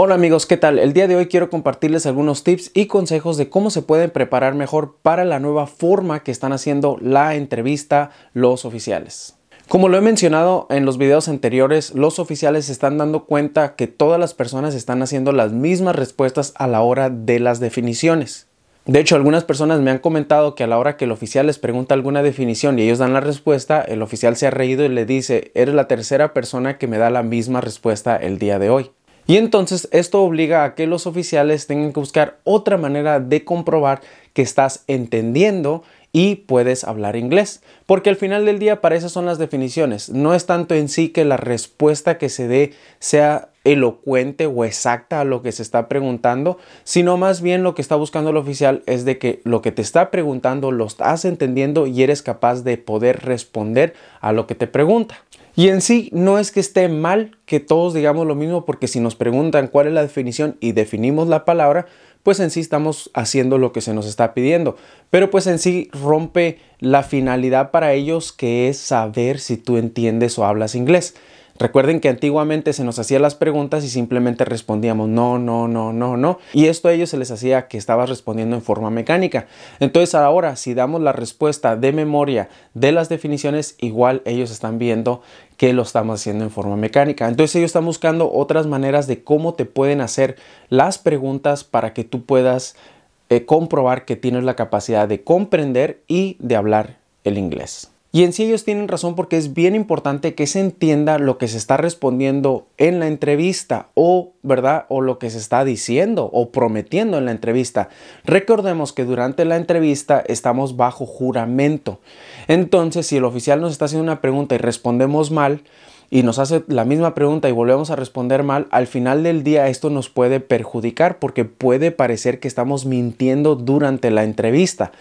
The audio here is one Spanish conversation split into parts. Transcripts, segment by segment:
Hola amigos, ¿qué tal? El día de hoy quiero compartirles algunos tips y consejos de cómo se pueden preparar mejor para la nueva forma que están haciendo la entrevista los oficiales. Como lo he mencionado en los videos anteriores, los oficiales se están dando cuenta que todas las personas están haciendo las mismas respuestas a la hora de las definiciones. De hecho, algunas personas me han comentado que a la hora que el oficial les pregunta alguna definición y ellos dan la respuesta, el oficial se ha reído y le dice, eres la tercera persona que me da la misma respuesta el día de hoy. Y entonces esto obliga a que los oficiales tengan que buscar otra manera de comprobar que estás entendiendo y puedes hablar inglés. Porque al final del día para esas son las definiciones. No es tanto en sí que la respuesta que se dé sea elocuente o exacta a lo que se está preguntando, sino más bien lo que está buscando el oficial es de que lo que te está preguntando lo estás entendiendo y eres capaz de poder responder a lo que te pregunta. Y en sí no es que esté mal que todos digamos lo mismo porque si nos preguntan cuál es la definición y definimos la palabra, pues en sí estamos haciendo lo que se nos está pidiendo. Pero pues en sí rompe la finalidad para ellos que es saber si tú entiendes o hablas inglés. Recuerden que antiguamente se nos hacía las preguntas y simplemente respondíamos no, no, no, no, no. Y esto a ellos se les hacía que estabas respondiendo en forma mecánica. Entonces ahora si damos la respuesta de memoria de las definiciones, igual ellos están viendo que lo estamos haciendo en forma mecánica. Entonces ellos están buscando otras maneras de cómo te pueden hacer las preguntas para que tú puedas eh, comprobar que tienes la capacidad de comprender y de hablar el inglés. Y en sí ellos tienen razón porque es bien importante que se entienda lo que se está respondiendo en la entrevista o, ¿verdad? O lo que se está diciendo o prometiendo en la entrevista. Recordemos que durante la entrevista estamos bajo juramento. Entonces, si el oficial nos está haciendo una pregunta y respondemos mal, y nos hace la misma pregunta y volvemos a responder mal, al final del día esto nos puede perjudicar porque puede parecer que estamos mintiendo durante la entrevista.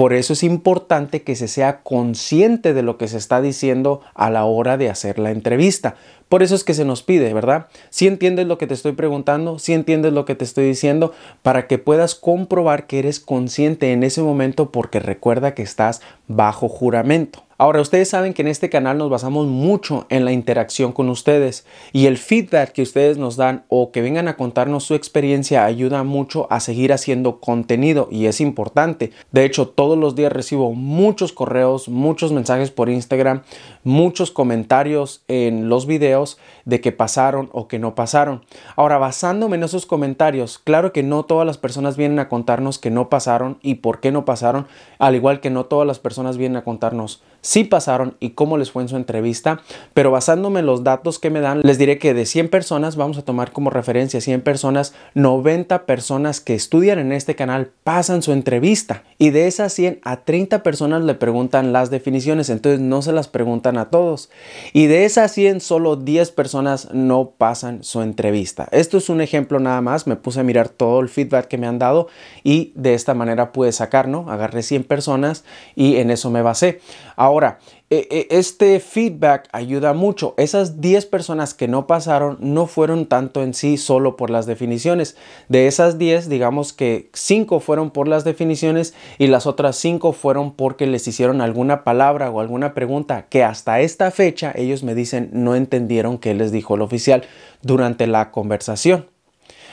Por eso es importante que se sea consciente de lo que se está diciendo a la hora de hacer la entrevista, por eso es que se nos pide, ¿verdad? Si entiendes lo que te estoy preguntando, si entiendes lo que te estoy diciendo, para que puedas comprobar que eres consciente en ese momento porque recuerda que estás bajo juramento. Ahora, ustedes saben que en este canal nos basamos mucho en la interacción con ustedes y el feedback que ustedes nos dan o que vengan a contarnos su experiencia ayuda mucho a seguir haciendo contenido y es importante. De hecho, todos los días recibo muchos correos, muchos mensajes por Instagram, muchos comentarios en los videos de que pasaron o que no pasaron. Ahora, basándome en esos comentarios, claro que no todas las personas vienen a contarnos que no pasaron y por qué no pasaron, al igual que no todas las personas vienen a contarnos si pasaron y cómo les fue en su entrevista, pero basándome en los datos que me dan, les diré que de 100 personas, vamos a tomar como referencia 100 personas, 90 personas que estudian en este canal pasan su entrevista y de esas 100 a 30 personas le preguntan las definiciones, entonces no se las preguntan a todos y de esas 100 solo 10 personas no pasan su entrevista. Esto es un ejemplo nada más, me puse a mirar todo el feedback que me han dado y de esta manera pude sacar, ¿no? Agarré 100 personas y en eso me basé. Ahora, e, e, este feedback ayuda mucho. Esas 10 personas que no pasaron no fueron tanto en sí solo por las definiciones. De esas 10, digamos que 5 fueron por las definiciones y las otras 5 fueron porque les hicieron alguna palabra o alguna pregunta que hasta esta fecha ellos me dicen no entendieron qué les dijo el oficial durante la conversación.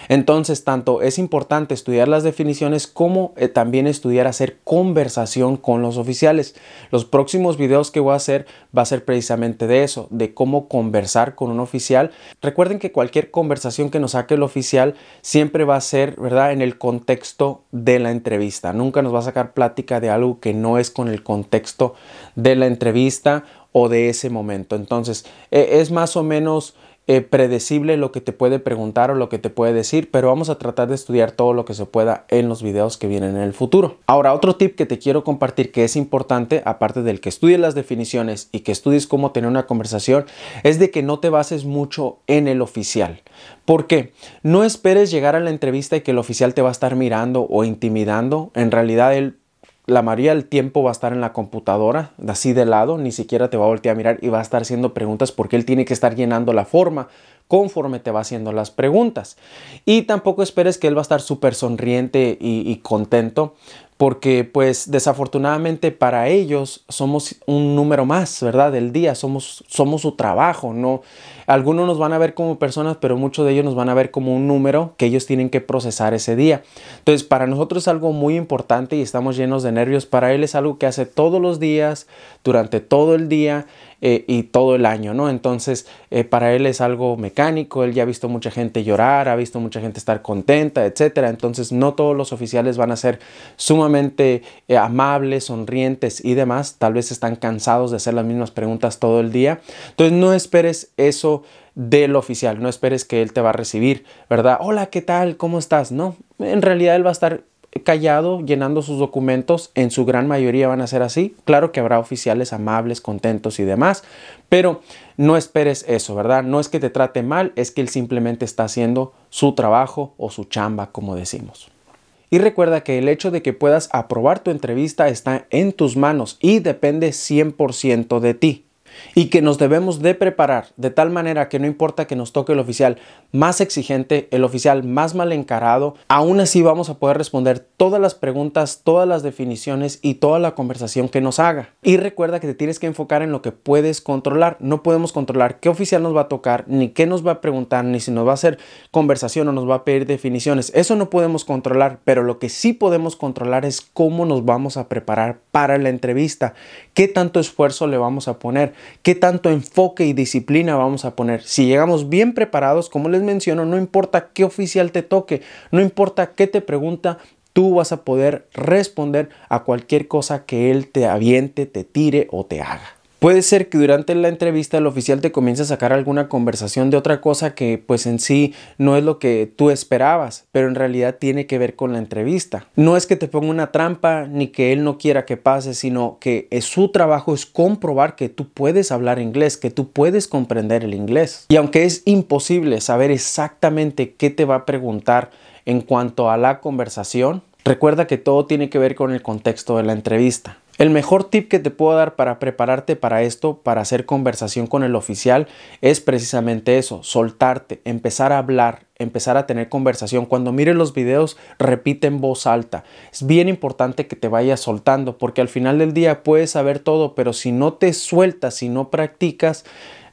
Entonces, tanto es importante estudiar las definiciones como eh, también estudiar hacer conversación con los oficiales. Los próximos videos que voy a hacer va a ser precisamente de eso, de cómo conversar con un oficial. Recuerden que cualquier conversación que nos saque el oficial siempre va a ser, ¿verdad?, en el contexto de la entrevista. Nunca nos va a sacar plática de algo que no es con el contexto de la entrevista o de ese momento. Entonces, e, es más o menos eh, predecible lo que te puede preguntar o lo que te puede decir, pero vamos a tratar de estudiar todo lo que se pueda en los videos que vienen en el futuro. Ahora, otro tip que te quiero compartir que es importante, aparte del que estudies las definiciones y que estudies cómo tener una conversación, es de que no te bases mucho en el oficial. ¿Por qué? No esperes llegar a la entrevista y que el oficial te va a estar mirando o intimidando. En realidad, él la María el tiempo va a estar en la computadora, así de lado, ni siquiera te va a voltear a mirar y va a estar haciendo preguntas porque él tiene que estar llenando la forma conforme te va haciendo las preguntas. Y tampoco esperes que él va a estar súper sonriente y, contento porque pues desafortunadamente para ellos somos un número más, ¿verdad? Del día, somos, somos su trabajo, ¿no? Algunos nos van a ver como personas, pero muchos de ellos nos van a ver como un número que ellos tienen que procesar ese día. Entonces, para nosotros es algo muy importante y estamos llenos de nervios. Para él es algo que hace todos los días, durante todo el día, eh, y todo el año, ¿no? Entonces, eh, para él es algo mecánico, él ya ha visto mucha gente llorar, ha visto mucha gente estar contenta, etcétera. Entonces, no todos los oficiales van a ser sumamente eh, amables, sonrientes y demás. Tal vez están cansados de hacer las mismas preguntas todo el día. Entonces, no esperes eso del oficial, no esperes que él te va a recibir, ¿verdad? Hola, ¿qué tal? ¿Cómo estás? No, en realidad él va a estar callado llenando sus documentos, en su gran mayoría van a ser así. Claro que habrá oficiales amables, contentos y demás, pero no esperes eso, ¿verdad? No es que te trate mal, es que él simplemente está haciendo su trabajo o su chamba, como decimos. Y recuerda que el hecho de que puedas aprobar tu entrevista está en tus manos y depende 100% de ti y que nos debemos de preparar de tal manera que no importa que nos toque el oficial más exigente, el oficial más mal encarado, aún así vamos a poder responder todas las preguntas, todas las definiciones y toda la conversación que nos haga. Y recuerda que te tienes que enfocar en lo que puedes controlar. No podemos controlar qué oficial nos va a tocar, ni qué nos va a preguntar, ni si nos va a hacer conversación o nos va a pedir definiciones. Eso no podemos controlar, pero lo que sí podemos controlar es cómo nos vamos a preparar para la entrevista, qué tanto esfuerzo le vamos a poner qué tanto enfoque y disciplina vamos a poner. Si llegamos bien preparados, como les menciono, no importa qué oficial te toque, no importa qué te pregunta, tú vas a poder responder a cualquier cosa que él te aviente, te tire o te haga. Puede ser que durante la entrevista el oficial te comience a sacar alguna conversación de otra cosa que pues en sí no es lo que tú esperabas, pero en realidad tiene que ver con la entrevista. No es que te ponga una trampa ni que él no quiera que pase, sino que es su trabajo es comprobar que tú puedes hablar inglés, que tú puedes comprender el inglés. Y aunque es imposible saber exactamente qué te va a preguntar en cuanto a la conversación, recuerda que todo tiene que ver con el contexto de la entrevista. El mejor tip que te puedo dar para prepararte para esto, para hacer conversación con el oficial, es precisamente eso, soltarte, empezar a hablar, empezar a tener conversación. Cuando mires los videos, repite en voz alta. Es bien importante que te vayas soltando, porque al final del día puedes saber todo, pero si no te sueltas, si no practicas,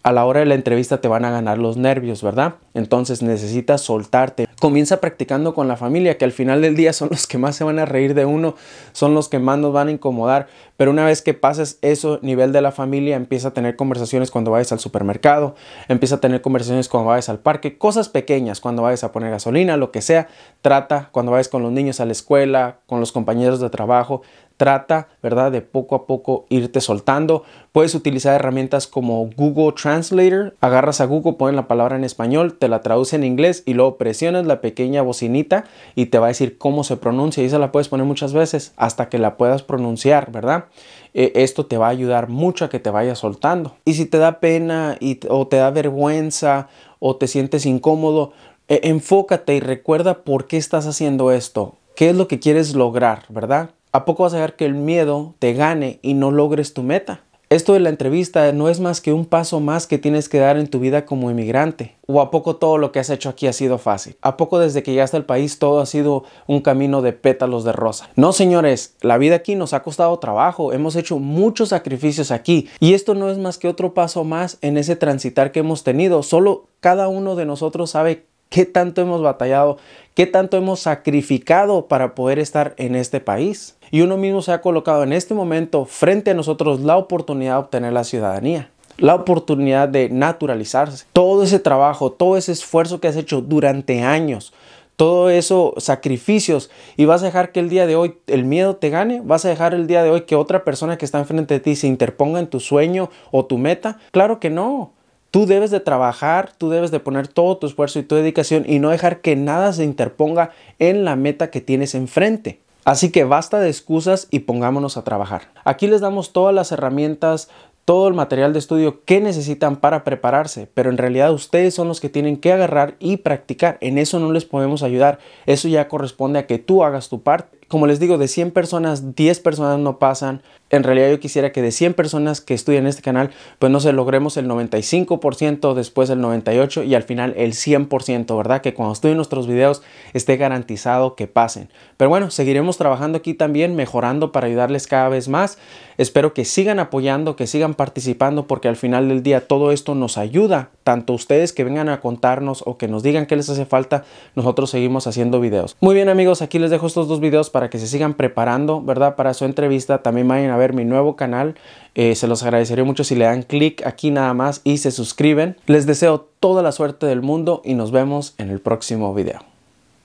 a la hora de la entrevista te van a ganar los nervios, ¿verdad? Entonces necesitas soltarte. Comienza practicando con la familia, que al final del día son los que más se van a reír de uno, son los que más nos van a incomodar. Pero una vez que pases eso nivel de la familia, empieza a tener conversaciones cuando vayas al supermercado, empieza a tener conversaciones cuando vayas al parque, cosas pequeñas, cuando vayas a poner gasolina, lo que sea. Trata cuando vayas con los niños a la escuela, con los compañeros de trabajo, Trata, ¿verdad?, de poco a poco irte soltando. Puedes utilizar herramientas como Google Translator. Agarras a Google, pones la palabra en español, te la traduce en inglés y luego presionas la pequeña bocinita y te va a decir cómo se pronuncia. Y se la puedes poner muchas veces hasta que la puedas pronunciar, ¿verdad? E, esto te va a ayudar mucho a que te vayas soltando. Y si te da pena y, o te da vergüenza o te sientes incómodo, e, enfócate y recuerda por qué estás haciendo esto. ¿Qué es lo que quieres lograr, verdad? ¿A poco vas a dejar que el miedo te gane y no logres tu meta? Esto de la entrevista no es más que un paso más que tienes que dar en tu vida como inmigrante. ¿O a poco todo lo que has hecho aquí ha sido fácil? ¿A poco desde que llegaste al país todo ha sido un camino de pétalos de rosa? No, señores, la vida aquí nos ha costado trabajo, hemos hecho muchos sacrificios aquí y esto no es más que otro paso más en ese transitar que hemos tenido. Solo cada uno de nosotros sabe qué tanto hemos batallado, qué tanto hemos sacrificado para poder estar en este país. Y uno mismo se ha colocado en este momento frente a nosotros la oportunidad de obtener la ciudadanía la oportunidad de naturalizarse. Todo ese trabajo, todo ese esfuerzo que has hecho durante años, todo eso, sacrificios, y vas a dejar que el día de hoy el miedo te gane, vas a dejar el día de hoy que otra persona que está enfrente de ti se interponga en tu sueño o tu meta. Claro que no. Tú debes de trabajar, tú debes de poner todo tu esfuerzo y tu dedicación y no dejar que nada se interponga en la meta que tienes enfrente. Así que basta de excusas y pongámonos a trabajar. Aquí les damos todas las herramientas, todo el material de estudio que necesitan para prepararse, pero en realidad ustedes son los que tienen que agarrar y practicar. En eso no les podemos ayudar. Eso ya corresponde a que tú hagas tu parte como les digo, de 100 personas, 10 personas no pasan. En realidad yo quisiera que de 100 personas que estudian este canal, pues no se logremos el 95%, después el 98% y al final el 100%, ¿verdad? Que cuando estudien nuestros videos esté garantizado que pasen. Pero bueno, seguiremos trabajando aquí también, mejorando para ayudarles cada vez más. Espero que sigan apoyando, que sigan participando, porque al final del día todo esto nos ayuda. Tanto ustedes que vengan a contarnos o que nos digan qué les hace falta, nosotros seguimos haciendo videos. Muy bien amigos, aquí les dejo estos dos videos para que se sigan preparando, ¿verdad? Para su entrevista. También vayan a ver mi nuevo canal. Eh, se los agradecería mucho si le dan clic aquí nada más y se suscriben. Les deseo toda la suerte del mundo y nos vemos en el próximo video.